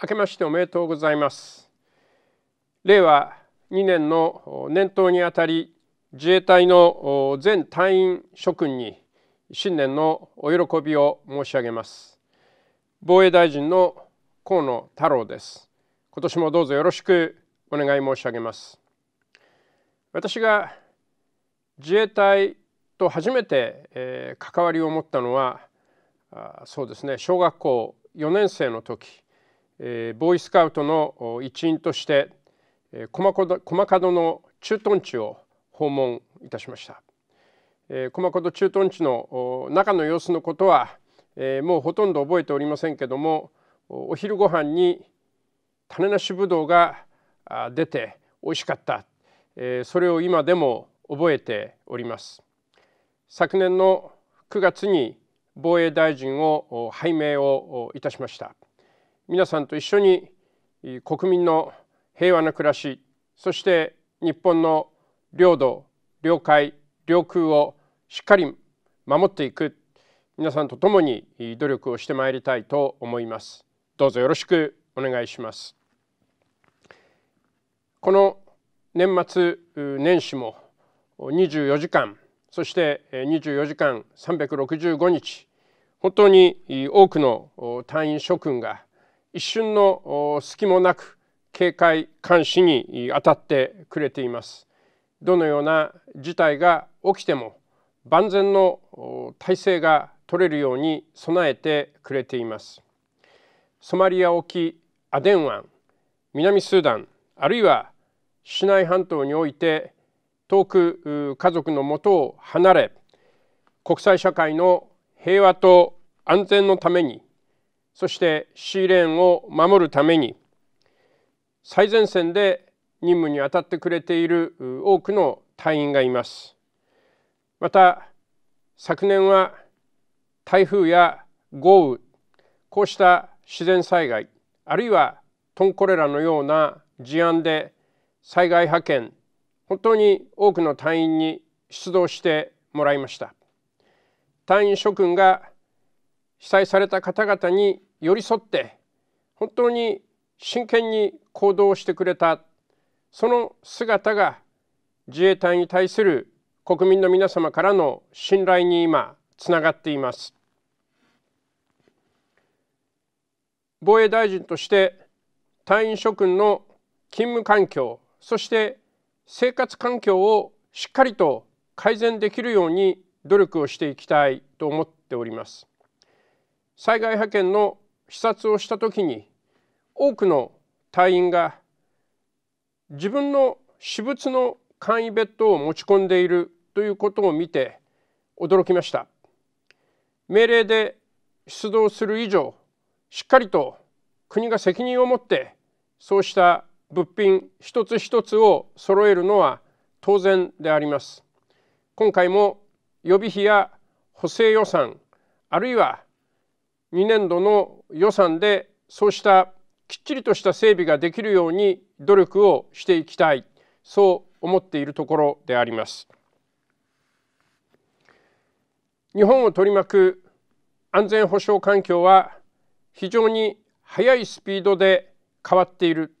明けましておめでとうございます令和2年の年頭にあたり自衛隊の全隊員諸君に新年のお喜びを申し上げます防衛大臣の河野太郎です今年もどうぞよろしくお願い申し上げます私が自衛隊と初めて、え関わりを持ったのはあそうですね小学校4年生の時えー、ボーイスカウトの一員として、えー、駒門の駐屯地を訪問いたしました、えー、駒門駐屯地の中の様子のことは、えー、もうほとんど覚えておりませんけどもお昼ご飯に種なしぶどうが出て美味しかった、えー、それを今でも覚えております昨年の9月に防衛大臣を拝命をいたしました。皆さんと一緒に国民の平和な暮らしそして日本の領土領海領空をしっかり守っていく皆さんと共に努力をしてまいりたいと思いますどうぞよろしくお願いしますこの年末年始も24時間そして24時間365日本当に多くの隊員諸君が一瞬の隙もなく警戒監視に当たってくれていますどのような事態が起きても万全の体制が取れるように備えてくれていますソマリア沖アデン湾南スーダンあるいは市内半島において遠く家族のもとを離れ国際社会の平和と安全のためにそしてシーレーンを守るために最前線で任務に当たってくれている多くの隊員がいますまた昨年は台風や豪雨こうした自然災害あるいはトンコレラのような事案で災害派遣本当に多くの隊員に出動してもらいました隊員諸君が被災された方々に寄り添って本当に真剣に行動してくれたその姿が自衛隊に対する国民の皆様からの信頼に今つながっています防衛大臣として隊員諸君の勤務環境そして生活環境をしっかりと改善できるように努力をしていきたいと思っております災害派遣の視察をした時に多くの隊員が自分の私物の簡易ベッドを持ち込んでいるということを見て驚きました命令で出動する以上しっかりと国が責任を持ってそうした物品一つ一つを揃えるのは当然であります今回も予備費や補正予算あるいは2年度の予算でそうしたきっちりとした整備ができるように努力をしていきたいそう思っているところであります。日本を取り巻く安全保障環境は非常に速いスピードで変わっている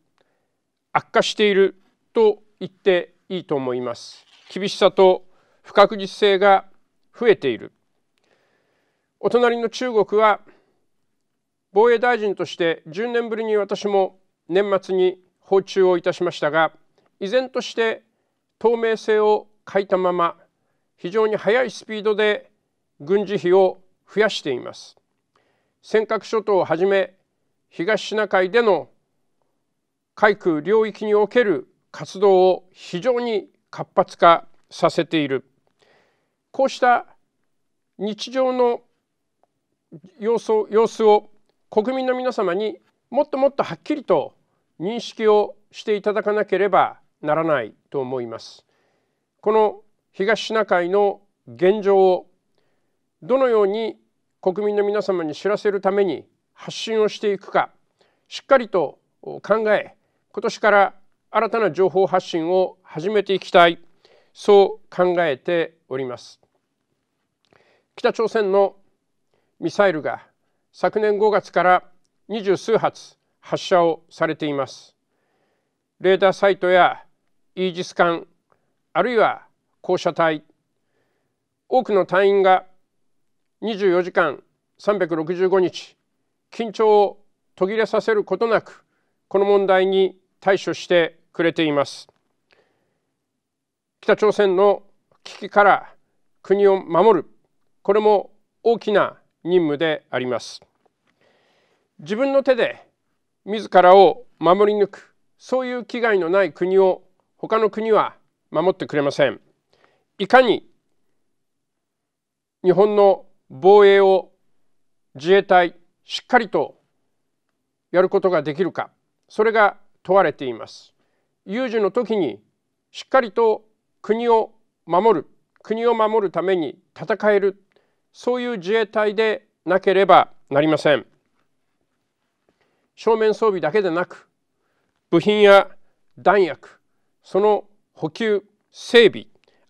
悪化していると言っていいと思います厳しさと不確実性が増えているお隣の中国は防衛大臣として10年ぶりに私も年末に訪中をいたしましたが依然として透明性を欠いたまま非常に速いスピードで軍事費を増やしています尖閣諸島をはじめ東シナ海での海空領域における活動を非常に活発化させているこうした日常の様子を様子を国民の皆様にもっともっとはっきりと認識をしていただかなければならないと思います。この東シナ海の現状をどのように国民の皆様に知らせるために発信をしていくかしっかりと考え今年から新たな情報発信を始めていきたいそう考えております。北朝鮮のミサイルが昨年5月から20数発発射をされていますレーダーサイトやイージス艦あるいは高射隊多くの隊員が24時間365日緊張を途切れさせることなくこの問題に対処してくれています北朝鮮の危機から国を守るこれも大きな任務であります自分の手で自らを守り抜くそういう危害のない国を他の国は守ってくれませんいかに日本の防衛を自衛隊しっかりとやることができるかそれが問われています有事の時にしっかりと国を守る国を守るために戦えるそういう自衛隊でなければなりません正面装備だけでなく部品や弾薬その補給整備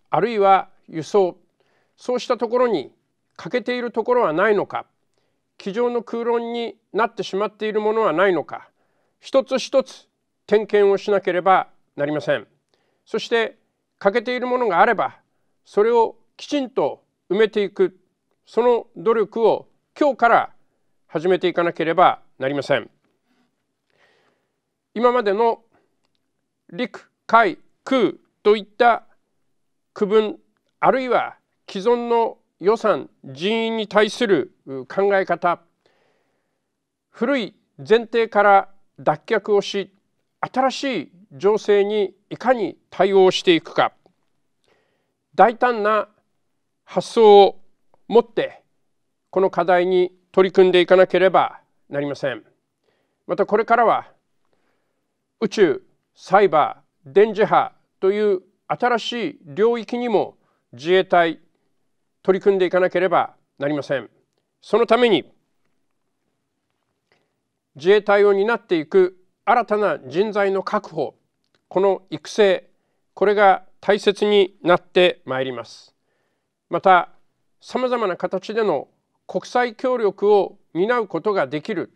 あるいは輸送そうしたところに欠けているところはないのか机上の空論になってしまっているものはないのか一つ一つ点検をしなければなりませんそして欠けているものがあればそれをきちんと埋めていくその努力を今日から始めていかなければなりません今までの陸海空といった区分あるいは既存の予算人員に対する考え方古い前提から脱却をし新しい情勢にいかに対応していくか大胆な発想を持ってこの課題に取り組んでいかなければなりませんまたこれからは宇宙サイバー電磁波という新しい領域にも自衛隊取り組んでいかなければなりませんそのために自衛隊を担っていく新たな人材の確保この育成これが大切になってまいりますまたさまざまな形での国際協力を担うことができる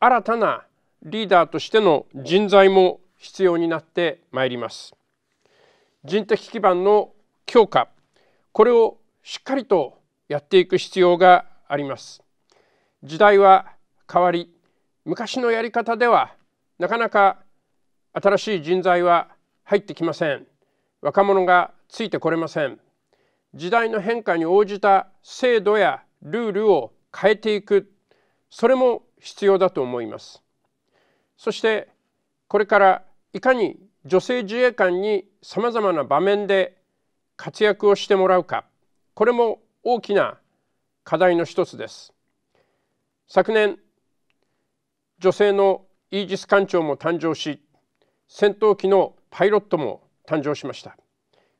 新たなリーダーとしての人材も必要になってまいります人的基盤の強化これをしっかりとやっていく必要があります時代は変わり昔のやり方ではなかなか新しい人材は入ってきません若者がついてこれません時代の変化に応じた制度やルールを変えていくそれも必要だと思いますそしてこれからいかに女性自衛官にさまざまな場面で活躍をしてもらうかこれも大きな課題の一つです昨年女性のイージス艦長も誕生し戦闘機のパイロットも誕生しました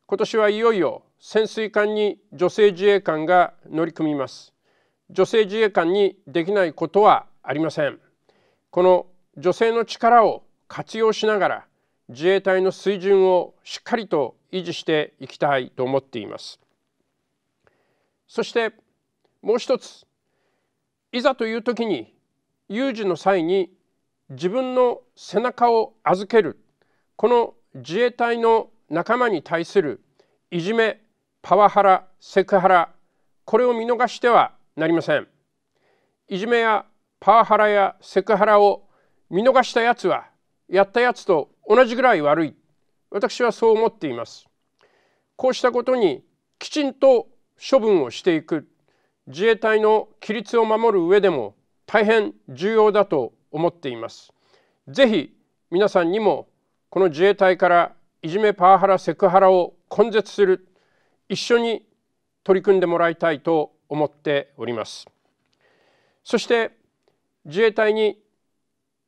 今年はいよいよ潜水艦に女性自衛官が乗り組みます女性自衛官にできないことはありませんこの女性の力を活用しながら自衛隊の水準をしっかりと維持していきたいと思っていますそしてもう一ついざという時に有事の際に自分の背中を預けるこの自衛隊の仲間に対するいじめパワハラセクハラこれを見逃してはなりませんいじめやパワハラやセクハラを見逃したやつはやったやつと同じぐらい悪い私はそう思っていますこうしたことにきちんと処分をしていく自衛隊の規律を守る上でも大変重要だと思っていますぜひ皆さんにもこの自衛隊からいじめパワハラセクハラを根絶する一緒に取り組んでもらいたいと思っておりますそして自衛隊に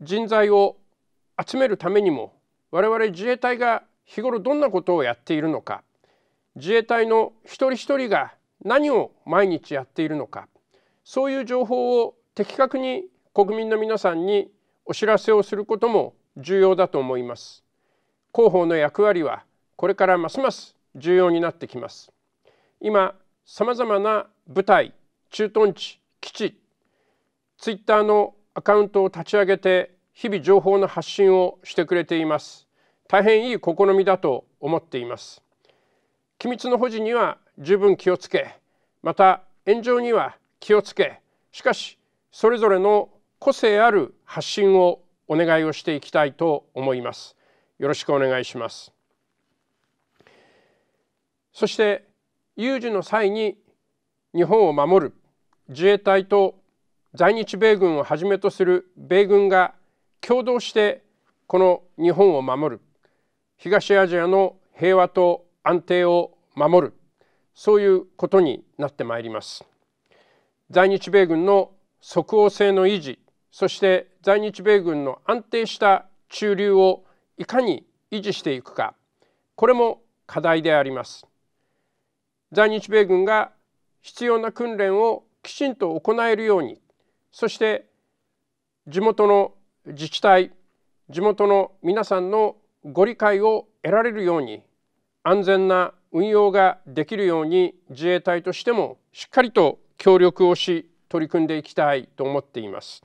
人材を集めるためにも我々自衛隊が日頃どんなことをやっているのか自衛隊の一人一人が何を毎日やっているのかそういう情報を的確に国民の皆さんにお知らせをすることも重要だと思います広報の役割はこれからますます重要になってきます今さまざまな部隊駐屯地基地ツイッターのアカウントを立ち上げて日々情報の発信をしてくれています大変いい試みだと思っています機密の保持には十分気をつけまた炎上には気をつけしかしそれぞれの個性ある発信をお願いをしていきたいと思いますよろしくお願いしますそして有事の際に日本を守る自衛隊と在日米軍をはじめとする米軍が共同してこの日本を守る東アジアの平和と安定を守るそういうことになってまいります。在日米軍の即応性の維持そして在日米軍の安定した駐留をいかに維持していくかこれも課題であります。在日米軍が必要な訓練をきちんと行えるようにそして地元の自治体地元の皆さんのご理解を得られるように安全な運用ができるように自衛隊としてもしっかりと協力をし取り組んでいきたいと思っています。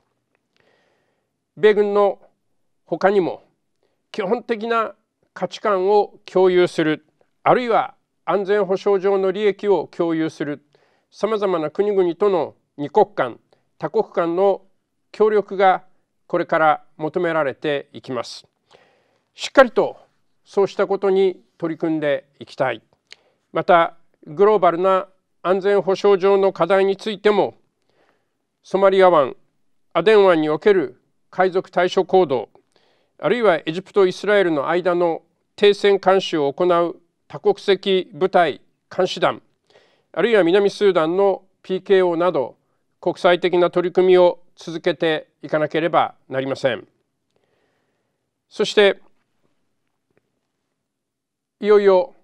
米軍の他にも基本的な価値観を共有するあるいは安全保障上の利益を共有するさまざまな国々との二国間多国間の協力がこれから求められていきますしっかりとそうしたことに取り組んでいきたいまたグローバルな安全保障上の課題についてもソマリア湾アデン湾における海賊対処行動あるいはエジプト・イスラエルの間の停戦監視を行う多国籍部隊監視団あるいは南スーダンの PKO など国際的な取り組みを続けていかなければなりませんそしていよいよ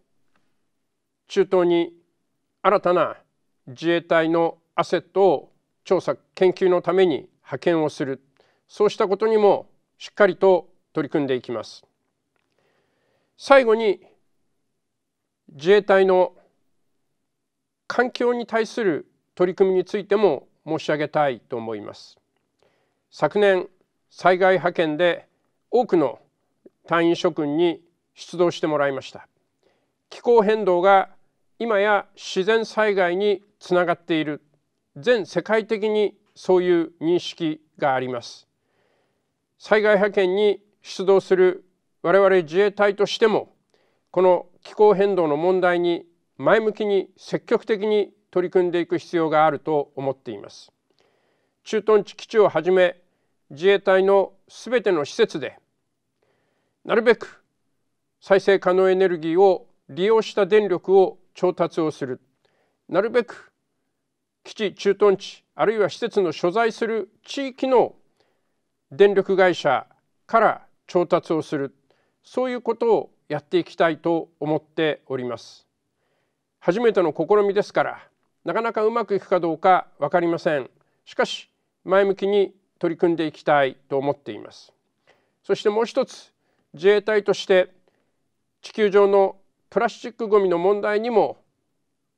中東に新たな自衛隊のアセットを調査研究のために派遣をするそうしたことにもしっかりと取り組んでいきます最後に自衛隊の環境に対する取り組みについても申し上げたいと思います昨年災害派遣で多くの隊員諸君に出動してもらいました気候変動が今や自然災害につながっている全世界的にそういう認識があります災害派遣に出動する我々自衛隊としてもこの気候変動の問題に前向きに積極的に取り組んでいく必要があると思っています駐屯地基地をはじめ自衛隊のすべての施設でなるべく再生可能エネルギーを利用した電力を調達をするなるべく基地駐屯地あるいは施設の所在する地域の電力会社から調達をするそういうことをやっていきたいと思っております初めての試みですからなかなかうまくいくかどうか分かりませんしかし前向きに取り組んでいきたいと思っていますそしてもう一つ自衛隊として地球上のプラスチックごみの問題にも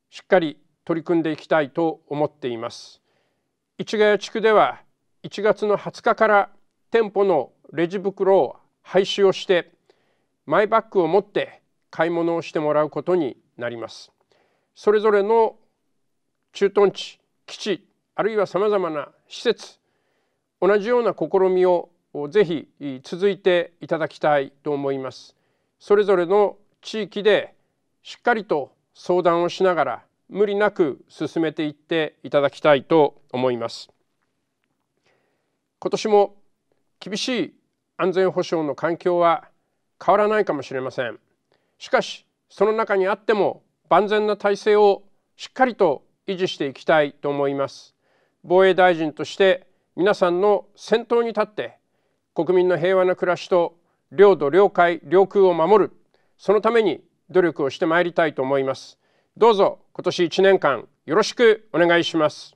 しっかり取り組んでいきたいと思っています市ヶ谷地区では1月の20日から店舗のレジ袋を廃止をしてマイバッグを持って買い物をしてもらうことになりますそれぞれの駐屯地基地あるいはさまざまな施設同じような試みをぜひ続いていただきたいと思いますそれぞれの地域でしっかりと相談をしながら無理なく進めていっていただきたいと思います今年も厳しい安全保障の環境は変わらないかもしれませんしかしその中にあっても万全な体制をしっかりと維持していきたいと思います防衛大臣として皆さんの先頭に立って国民の平和な暮らしと領土領海領空を守るそのために努力をしてまいりたいと思いますどうぞ今年1年間よろしくお願いします